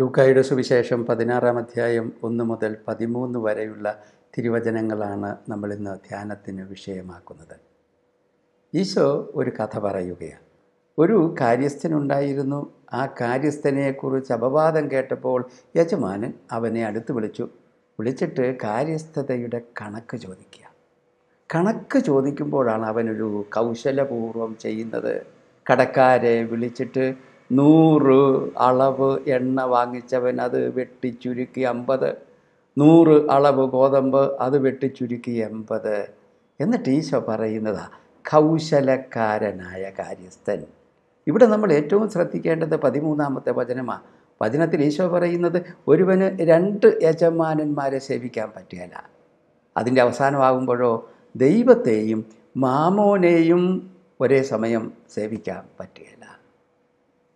ലൂക്കായുടെ സുവിശേഷം പതിനാറാം അധ്യായം ഒന്ന് മുതൽ പതിമൂന്ന് വരെയുള്ള തിരുവചനങ്ങളാണ് നമ്മളിന്ന് ധ്യാനത്തിന് വിഷയമാക്കുന്നത് ഈശോ ഒരു കഥ പറയുകയാണ് ഒരു കാര്യസ്ഥനുണ്ടായിരുന്നു ആ കാര്യസ്ഥനെക്കുറിച്ച് അപവാദം കേട്ടപ്പോൾ യജമാനൻ അവനെ അടുത്ത് വിളിച്ചു വിളിച്ചിട്ട് കാര്യസ്ഥതയുടെ കണക്ക് ചോദിക്കുക കണക്ക് ചോദിക്കുമ്പോഴാണ് അവനൊരു കൗശലപൂർവം ചെയ്യുന്നത് കടക്കാരെ വിളിച്ചിട്ട് നൂറ് അളവ് എണ്ണ വാങ്ങിച്ചവൻ അത് വെട്ടി ചുരുക്കി അമ്പത് നൂറ് അളവ് ഗോതമ്പ് അത് വെട്ടി ചുരുക്കി എൺപത് എന്നിട്ട് ഈശോ പറയുന്നതാ കൗശലക്കാരനായ കാര്യസ്ഥൻ ഇവിടെ നമ്മൾ ഏറ്റവും ശ്രദ്ധിക്കേണ്ടത് പതിമൂന്നാമത്തെ വചനമാണ് വചനത്തിൽ ഈശോ പറയുന്നത് ഒരുവന് രണ്ട് യജമാനന്മാരെ സേവിക്കാൻ പറ്റുകയല്ല അതിൻ്റെ അവസാനമാകുമ്പോഴോ ദൈവത്തെയും മാമോനെയും ഒരേ സമയം സേവിക്കാൻ പറ്റുക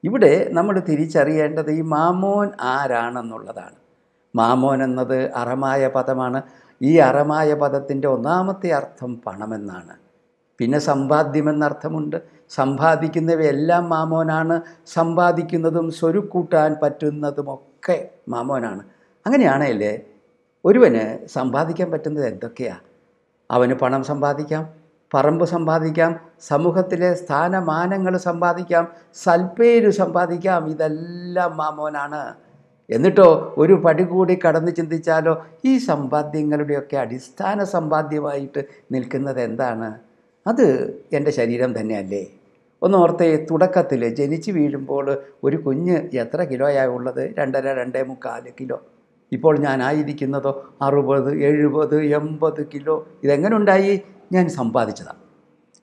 ഇവിടെ നമ്മൾ തിരിച്ചറിയേണ്ടത് ഈ മാമോൻ ആരാണെന്നുള്ളതാണ് മാമോൻ എന്നത് അറമായ പദമാണ് ഈ അറമായ പദത്തിൻ്റെ ഒന്നാമത്തെ അർത്ഥം പണമെന്നാണ് പിന്നെ സമ്പാദ്യമെന്നർത്ഥമുണ്ട് സമ്പാദിക്കുന്നവയെല്ലാം മാമോനാണ് സമ്പാദിക്കുന്നതും സ്വരുക്കൂട്ടാൻ പറ്റുന്നതുമൊക്കെ മാമോനാണ് അങ്ങനെയാണല്ലേ ഒരുവന് സമ്പാദിക്കാൻ പറ്റുന്നത് എന്തൊക്കെയാണ് അവന് പണം സമ്പാദിക്കാം പറമ്പ് സമ്പാദിക്കാം സമൂഹത്തിലെ സ്ഥാനമാനങ്ങൾ സമ്പാദിക്കാം സൽപ്പേര് സമ്പാദിക്കാം ഇതെല്ലാം മാമോനാണ് എന്നിട്ടോ ഒരു പടി കൂടി കടന്ന് ചിന്തിച്ചാലോ ഈ സമ്പാദ്യങ്ങളുടെയൊക്കെ അടിസ്ഥാന സമ്പാദ്യമായിട്ട് നിൽക്കുന്നത് എന്താണ് അത് എൻ്റെ ശരീരം തന്നെയല്ലേ ഒന്ന് ഒന്നോർത്തെ തുടക്കത്തിൽ ജനിച്ച് വീഴുമ്പോൾ ഒരു കുഞ്ഞ് എത്ര കിലോയായി ഉള്ളത് രണ്ടര രണ്ടേ മുക്കാൽ കിലോ ഇപ്പോൾ ഞാനായിരിക്കുന്നതോ അറുപത് എഴുപത് എൺപത് കിലോ ഇതെങ്ങനെ ഉണ്ടായി ഞാൻ സമ്പാദിച്ചതാണ്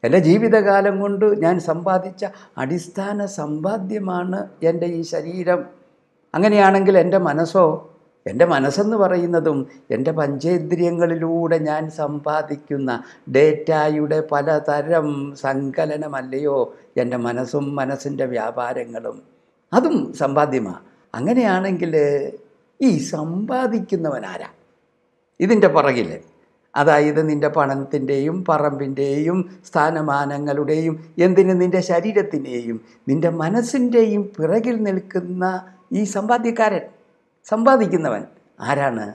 എൻ്റെ ജീവിതകാലം കൊണ്ട് ഞാൻ സമ്പാദിച്ച അടിസ്ഥാന സമ്പാദ്യമാണ് എൻ്റെ ഈ ശരീരം അങ്ങനെയാണെങ്കിൽ എൻ്റെ മനസ്സോ എൻ്റെ മനസ്സെന്ന് പറയുന്നതും എൻ്റെ പഞ്ചേന്ദ്രിയങ്ങളിലൂടെ ഞാൻ സമ്പാദിക്കുന്ന ഡേറ്റായുടെ പലതരം സങ്കലനമല്ലയോ എൻ്റെ മനസ്സും മനസ്സിൻ്റെ വ്യാപാരങ്ങളും അതും സമ്പാദ്യമാണ് അങ്ങനെയാണെങ്കിൽ ഈ സമ്പാദിക്കുന്നവനാരാ ഇതിൻ്റെ പുറകിൽ അതായത് നിൻ്റെ പണത്തിൻ്റെയും പറമ്പിൻ്റെയും സ്ഥാനമാനങ്ങളുടെയും എന്തിന് നിൻ്റെ ശരീരത്തിൻ്റെയും നിൻ്റെ മനസ്സിൻ്റെയും പിറകിൽ നിൽക്കുന്ന ഈ സമ്പാദ്യക്കാരൻ സമ്പാദിക്കുന്നവൻ ആരാണ്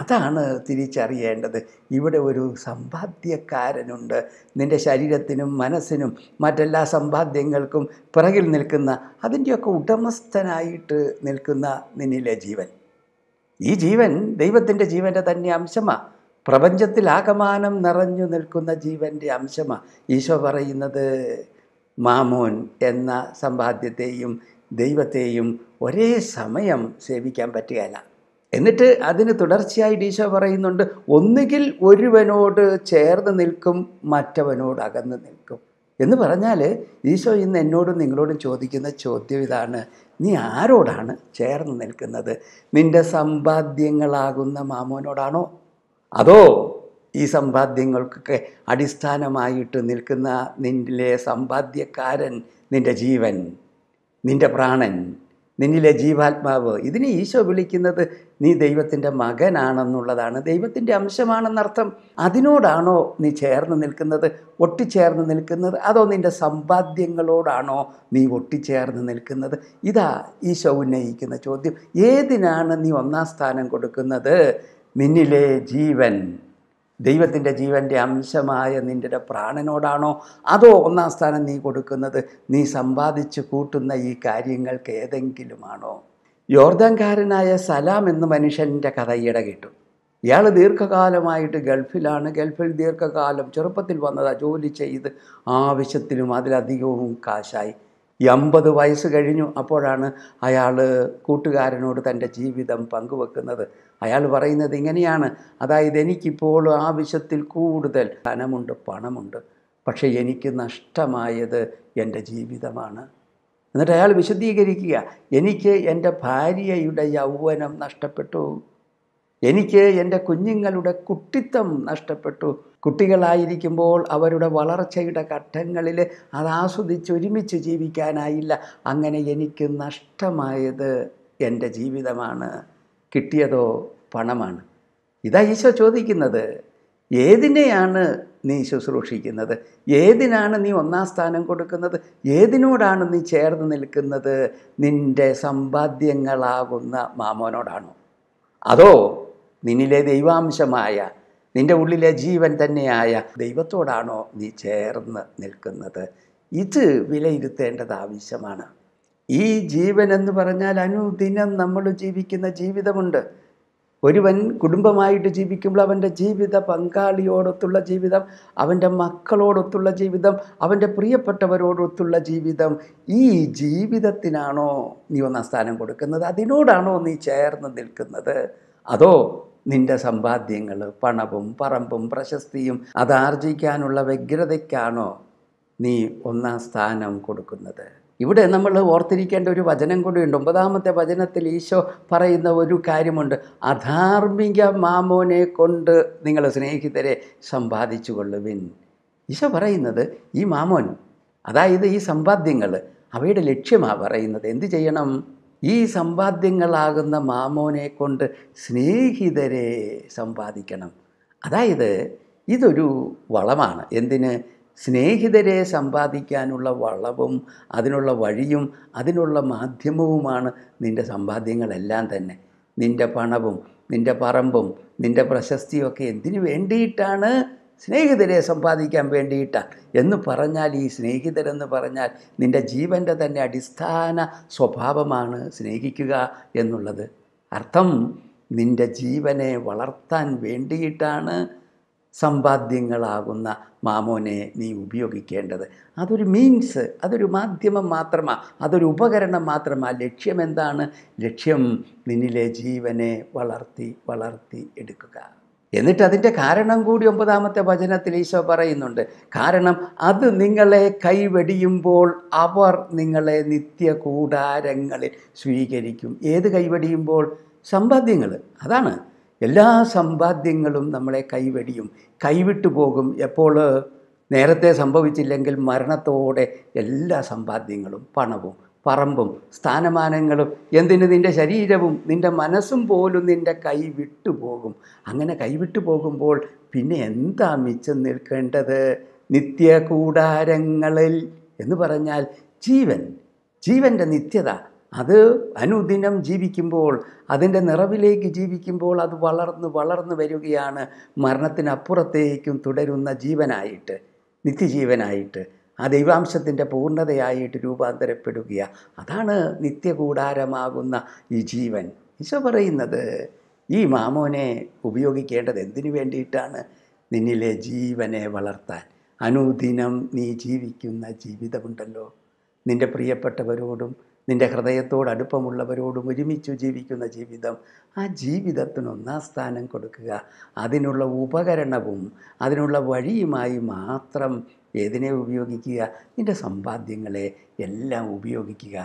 അതാണ് തിരിച്ചറിയേണ്ടത് ഇവിടെ ഒരു സമ്പാദ്യക്കാരനുണ്ട് നിൻ്റെ ശരീരത്തിനും മനസ്സിനും മറ്റെല്ലാ സമ്പാദ്യങ്ങൾക്കും പിറകിൽ നിൽക്കുന്ന അതിൻ്റെയൊക്കെ ഉടമസ്ഥനായിട്ട് നിൽക്കുന്ന നിന്നിലെ ജീവൻ ഈ ജീവൻ ദൈവത്തിൻ്റെ ജീവൻ്റെ തന്നെ അംശമാണ് പ്രപഞ്ചത്തിൽ ആകമാനം നിറഞ്ഞു നിൽക്കുന്ന ജീവൻ്റെ അംശമാണ് ഈശോ പറയുന്നത് മാമോൻ എന്ന സമ്പാദ്യത്തെയും ദൈവത്തെയും ഒരേ സമയം സേവിക്കാൻ പറ്റുകയില്ല എന്നിട്ട് അതിന് തുടർച്ചയായിട്ട് ഈശോ പറയുന്നുണ്ട് ഒന്നുകിൽ ഒരുവനോട് ചേർന്ന് നിൽക്കും മറ്റവനോട് അകന്ന് നിൽക്കും എന്ന് പറഞ്ഞാൽ ഈശോ ഇന്ന് എന്നോടും നിങ്ങളോടും ചോദിക്കുന്ന ചോദ്യം ഇതാണ് നീ ആരോടാണ് ചേർന്ന് നിൽക്കുന്നത് നിൻ്റെ സമ്പാദ്യങ്ങളാകുന്ന മാമോനോടാണോ അതോ ഈ സമ്പാദ്യങ്ങൾക്കൊക്കെ അടിസ്ഥാനമായിട്ട് നിൽക്കുന്ന നിന്നിലെ സമ്പാദ്യക്കാരൻ നിൻ്റെ ജീവൻ നിൻ്റെ പ്രാണൻ നിന്നിലെ ജീവാത്മാവ് ഇതിനെ ഈശോ വിളിക്കുന്നത് നീ ദൈവത്തിൻ്റെ മകനാണെന്നുള്ളതാണ് ദൈവത്തിൻ്റെ അംശമാണെന്നർത്ഥം അതിനോടാണോ നീ ചേർന്ന് നിൽക്കുന്നത് ഒട്ടിച്ചേർന്ന് നിൽക്കുന്നത് അതോ നിൻ്റെ സമ്പാദ്യങ്ങളോടാണോ നീ ഒട്ടിച്ചേർന്ന് നിൽക്കുന്നത് ഇതാ ഈശോ ഉന്നയിക്കുന്ന ചോദ്യം ഏതിനാണ് നീ ഒന്നാം സ്ഥാനം കൊടുക്കുന്നത് നിന്നിലെ ജീവൻ ദൈവത്തിൻ്റെ ജീവൻ്റെ അംശമായ നിൻ്റെ പ്രാണനോടാണോ അതോ ഒന്നാം സ്ഥാനം നീ കൊടുക്കുന്നത് നീ സമ്പാദിച്ച് കൂട്ടുന്ന ഈ കാര്യങ്ങൾക്ക് ഏതെങ്കിലുമാണോ യോർദാൻകാരനായ സലാം എന്ന മനുഷ്യൻ്റെ കഥ ഈയിടെ കിട്ടും ഇയാൾ ദീർഘകാലമായിട്ട് ഗൾഫിലാണ് ഗൾഫിൽ ദീർഘകാലം ചെറുപ്പത്തിൽ വന്നതാണ് ജോലി ചെയ്ത് ആവശ്യത്തിനും അതിലധികവും കാശായി ഈ അമ്പത് വയസ്സ് കഴിഞ്ഞു അപ്പോഴാണ് അയാൾ കൂട്ടുകാരനോട് തൻ്റെ ജീവിതം പങ്കുവെക്കുന്നത് അയാൾ പറയുന്നത് ഇങ്ങനെയാണ് അതായത് എനിക്കിപ്പോൾ ആവശ്യത്തിൽ കൂടുതൽ ധനമുണ്ട് പണമുണ്ട് പക്ഷേ എനിക്ക് നഷ്ടമായത് എൻ്റെ ജീവിതമാണ് എന്നിട്ട് അയാൾ വിശദീകരിക്കുക എനിക്ക് എൻ്റെ ഭാര്യയുടെ യൗവനം നഷ്ടപ്പെട്ടു എനിക്ക് എൻ്റെ കുഞ്ഞുങ്ങളുടെ കുട്ടിത്തം നഷ്ടപ്പെട്ടു കുട്ടികളായിരിക്കുമ്പോൾ അവരുടെ വളർച്ചയുടെ ഘട്ടങ്ങളിൽ അത് ആസ്വദിച്ച് ഒരുമിച്ച് ജീവിക്കാനായില്ല അങ്ങനെ എനിക്ക് നഷ്ടമായത് എൻ്റെ ജീവിതമാണ് കിട്ടിയതോ പണമാണ് ഇതാ ഈശോ ചോദിക്കുന്നത് ഏതിനെയാണ് നീ ശുശ്രൂഷിക്കുന്നത് ഏതിനാണ് നീ ഒന്നാം സ്ഥാനം കൊടുക്കുന്നത് ഏതിനോടാണ് നീ ചേർന്ന് നിൽക്കുന്നത് നിൻ്റെ സമ്പാദ്യങ്ങളാകുന്ന മാമോനോടാണോ അതോ നിന്നിലെ ദൈവാംശമായ നിൻ്റെ ഉള്ളിലെ ജീവൻ തന്നെയായ ദൈവത്തോടാണോ നീ ചേർന്ന് നിൽക്കുന്നത് ഇത് വിലയിരുത്തേണ്ടത് ആവശ്യമാണ് ഈ ജീവൻ എന്ന് പറഞ്ഞാൽ അനുദിനം നമ്മൾ ജീവിക്കുന്ന ജീവിതമുണ്ട് ഒരുവൻ കുടുംബമായിട്ട് ജീവിക്കുമ്പോൾ അവൻ്റെ ജീവിത പങ്കാളിയോടൊത്തുള്ള ജീവിതം അവൻ്റെ മക്കളോടൊത്തുള്ള ജീവിതം അവൻ്റെ പ്രിയപ്പെട്ടവരോടൊത്തുള്ള ജീവിതം ഈ ജീവിതത്തിനാണോ നീ ഒന്നാം സ്ഥാനം കൊടുക്കുന്നത് അതിനോടാണോ നീ ചേർന്ന് നിൽക്കുന്നത് അതോ നിന്റെ സമ്പാദ്യങ്ങൾ പണവും പറമ്പും പ്രശസ്തിയും അതാർജിക്കാനുള്ള വ്യഗ്രതയ്ക്കാണോ നീ ഒന്നാം സ്ഥാനം കൊടുക്കുന്നത് ഇവിടെ നമ്മൾ ഓർത്തിരിക്കേണ്ട ഒരു വചനം കൂടിയുണ്ട് ഒമ്പതാമത്തെ വചനത്തിൽ ഈശോ പറയുന്ന ഒരു കാര്യമുണ്ട് അധാർമിക മാമോനെ കൊണ്ട് നിങ്ങൾ സ്നേഹിതരെ സമ്പാദിച്ചു കൊള്ളുവിൻ ഈശോ പറയുന്നത് ഈ മാമോൻ അതായത് ഈ സമ്പാദ്യങ്ങൾ അവയുടെ ലക്ഷ്യമാണ് പറയുന്നത് എന്ത് ചെയ്യണം ഈ സമ്പാദ്യങ്ങളാകുന്ന മാമോനെ കൊണ്ട് സ്നേഹിതരെ സമ്പാദിക്കണം അതായത് ഇതൊരു വളമാണ് എന്തിന് സ്നേഹിതരെ സമ്പാദിക്കാനുള്ള വളവും അതിനുള്ള വഴിയും അതിനുള്ള മാധ്യമവുമാണ് നിൻ്റെ സമ്പാദ്യങ്ങളെല്ലാം തന്നെ നിൻ്റെ പണവും നിൻ്റെ പറമ്പും നിൻ്റെ പ്രശസ്തിയൊക്കെ എന്തിനു വേണ്ടിയിട്ടാണ് സ്നേഹിതരെ സമ്പാദിക്കാൻ വേണ്ടിയിട്ടാണ് എന്ന് പറഞ്ഞാൽ ഈ സ്നേഹിതരെന്ന് പറഞ്ഞാൽ നിൻ്റെ ജീവൻ്റെ തന്നെ അടിസ്ഥാന സ്വഭാവമാണ് സ്നേഹിക്കുക എന്നുള്ളത് അർത്ഥം നിൻ്റെ ജീവനെ വളർത്താൻ വേണ്ടിയിട്ടാണ് സമ്പാദ്യങ്ങളാകുന്ന മാമോനെ നീ ഉപയോഗിക്കേണ്ടത് അതൊരു മീൻസ് അതൊരു മാധ്യമം മാത്രമാണ് അതൊരു ഉപകരണം മാത്രമാണ് ലക്ഷ്യം എന്താണ് ലക്ഷ്യം നിന്നിലെ ജീവനെ വളർത്തി വളർത്തി എടുക്കുക എന്നിട്ട് അതിൻ്റെ കാരണം കൂടി ഒമ്പതാമത്തെ വചനത്തിൽ ഈശോ പറയുന്നുണ്ട് കാരണം അത് നിങ്ങളെ കൈവെടിയുമ്പോൾ അവർ നിങ്ങളെ നിത്യ കൂടാരങ്ങളിൽ സ്വീകരിക്കും ഏത് കൈവെടിയുമ്പോൾ സമ്പാദ്യങ്ങൾ അതാണ് എല്ലാ സമ്പാദ്യങ്ങളും നമ്മളെ കൈവെടിയും കൈവിട്ടു പോകും എപ്പോൾ നേരത്തെ സംഭവിച്ചില്ലെങ്കിൽ മരണത്തോടെ എല്ലാ സമ്പാദ്യങ്ങളും പണവും പറമ്പും സ്ഥാനമാനങ്ങളും എന്തിന് നിൻ്റെ ശരീരവും നിൻ്റെ മനസ്സും പോലും നിൻ്റെ കൈ വിട്ടുപോകും അങ്ങനെ കൈവിട്ടു പോകുമ്പോൾ പിന്നെ എന്താ മിച്ചം നിൽക്കേണ്ടത് നിത്യകൂടാരങ്ങളിൽ എന്ന് പറഞ്ഞാൽ ജീവൻ ജീവൻ്റെ നിത്യത അത് അനുദിനം ജീവിക്കുമ്പോൾ അതിൻ്റെ നിറവിലേക്ക് ജീവിക്കുമ്പോൾ അത് വളർന്ന് വളർന്ന് വരികയാണ് മരണത്തിനപ്പുറത്തേക്കും തുടരുന്ന ജീവനായിട്ട് നിത്യജീവനായിട്ട് ആ ദൈവാംശത്തിൻ്റെ പൂർണ്ണതയായിട്ട് രൂപാന്തരപ്പെടുക അതാണ് നിത്യകൂടാരമാകുന്ന ഈ ജീവൻ ഈശോ പറയുന്നത് ഈ മാമോനെ ഉപയോഗിക്കേണ്ടത് എന്തിനു വേണ്ടിയിട്ടാണ് നിന്നിലെ ജീവനെ വളർത്താൻ അനുദിനം നീ ജീവിക്കുന്ന ജീവിതമുണ്ടല്ലോ നിൻ്റെ പ്രിയപ്പെട്ടവരോടും നിൻ്റെ അടുപ്പമുള്ളവരോടും ഒരുമിച്ചു ജീവിക്കുന്ന ജീവിതം ആ ജീവിതത്തിന് ഒന്നാം സ്ഥാനം കൊടുക്കുക അതിനുള്ള ഉപകരണവും അതിനുള്ള വഴിയുമായി മാത്രം ഏതിനെ ഉപയോഗിക്കുക നിൻ്റെ സമ്പാദ്യങ്ങളെ എല്ലാം ഉപയോഗിക്കുക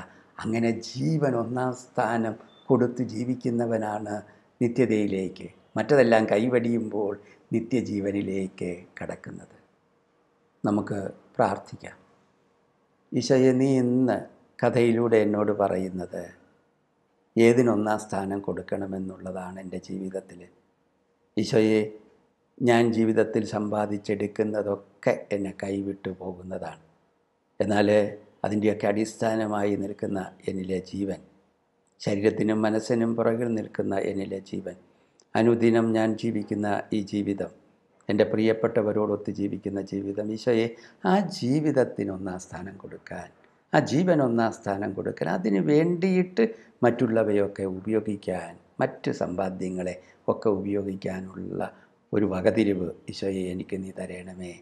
അങ്ങനെ ജീവൻ ഒന്നാം സ്ഥാനം കൊടുത്ത് ജീവിക്കുന്നവനാണ് നിത്യതയിലേക്ക് മറ്റതെല്ലാം കൈവടിയുമ്പോൾ നിത്യജീവനിലേക്ക് കടക്കുന്നത് നമുക്ക് പ്രാർത്ഥിക്കാം ഈശോയെ നീ ഇന്ന് കഥയിലൂടെ എന്നോട് പറയുന്നത് ഏതിനൊന്നാം സ്ഥാനം കൊടുക്കണമെന്നുള്ളതാണ് എൻ്റെ ജീവിതത്തിൽ ഈശോയെ ഞാൻ ജീവിതത്തിൽ സമ്പാദിച്ചെടുക്കുന്നതൊക്കെ എന്നെ കൈവിട്ടു പോകുന്നതാണ് എന്നാൽ അതിൻ്റെയൊക്കെ അടിസ്ഥാനമായി നിൽക്കുന്ന എന്നിലെ ജീവൻ ശരീരത്തിനും മനസ്സിനും പുറകിൽ നിൽക്കുന്ന എന്നിലെ ജീവൻ അനുദിനം ഞാൻ ജീവിക്കുന്ന ഈ ജീവിതം എൻ്റെ പ്രിയപ്പെട്ടവരോടൊത്ത് ജീവിക്കുന്ന ജീവിതം ഈശോയെ ആ ജീവിതത്തിനൊന്നാം സ്ഥാനം കൊടുക്കാൻ ആ ജീവൻ ഒന്നാം സ്ഥാനം കൊടുക്കാൻ അതിന് വേണ്ടിയിട്ട് മറ്റുള്ളവയൊക്കെ ഉപയോഗിക്കാൻ മറ്റ് സമ്പാദ്യങ്ങളെ ഒക്കെ ഉപയോഗിക്കാനുള്ള ഒരു വകതിരിവ് ഈശോയെ എനിക്ക് നീ തരയണമേ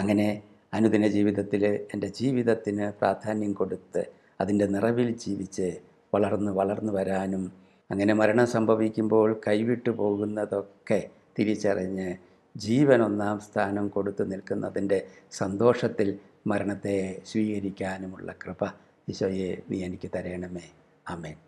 അങ്ങനെ അനുദിന ജീവിതത്തിൽ എൻ്റെ ജീവിതത്തിന് പ്രാധാന്യം കൊടുത്ത് അതിൻ്റെ നിറവിൽ ജീവിച്ച് വളർന്ന് വളർന്നു വരാനും അങ്ങനെ മരണം സംഭവിക്കുമ്പോൾ കൈവിട്ടു പോകുന്നതൊക്കെ തിരിച്ചറിഞ്ഞ് ജീവൻ ഒന്നാം സ്ഥാനം കൊടുത്തു നിൽക്കുന്നതിൻ്റെ സന്തോഷത്തിൽ മരണത്തെ സ്വീകരിക്കാനുമുള്ള കൃപ ഈശോയെ നീ എനിക്ക് തരയണമേ അമേൻ